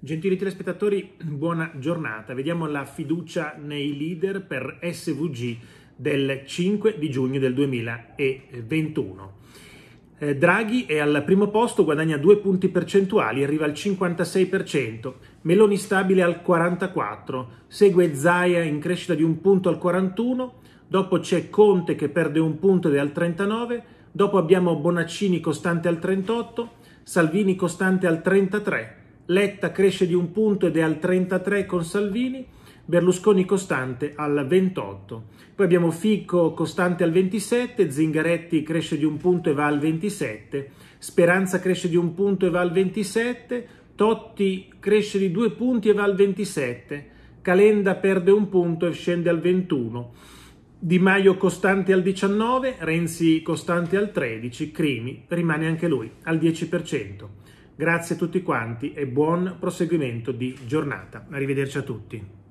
Gentili telespettatori, buona giornata. Vediamo la fiducia nei leader per SVG del 5 di giugno del 2021. Eh, Draghi è al primo posto, guadagna due punti percentuali, arriva al 56%, Meloni stabile al 44%, segue Zaia in crescita di un punto al 41%, dopo c'è Conte che perde un punto ed è al 39%, dopo abbiamo Bonaccini costante al 38%, Salvini costante al 33%, Letta cresce di un punto ed è al 33 con Salvini, Berlusconi costante al 28. Poi abbiamo Fico costante al 27, Zingaretti cresce di un punto e va al 27, Speranza cresce di un punto e va al 27, Totti cresce di due punti e va al 27, Calenda perde un punto e scende al 21. Di Maio costante al 19, Renzi costante al 13, Crimi rimane anche lui al 10%. Grazie a tutti quanti e buon proseguimento di giornata. Arrivederci a tutti.